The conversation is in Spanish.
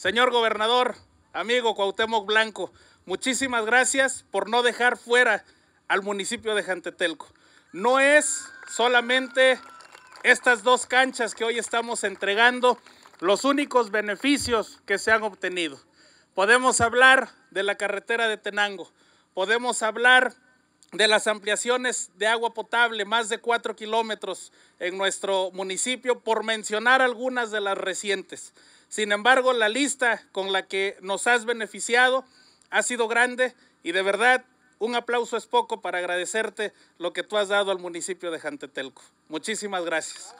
Señor gobernador, amigo Cuauhtémoc Blanco, muchísimas gracias por no dejar fuera al municipio de Jantetelco. No es solamente estas dos canchas que hoy estamos entregando los únicos beneficios que se han obtenido. Podemos hablar de la carretera de Tenango, podemos hablar de las ampliaciones de agua potable, más de 4 kilómetros en nuestro municipio, por mencionar algunas de las recientes. Sin embargo, la lista con la que nos has beneficiado ha sido grande y de verdad un aplauso es poco para agradecerte lo que tú has dado al municipio de Jantetelco. Muchísimas gracias.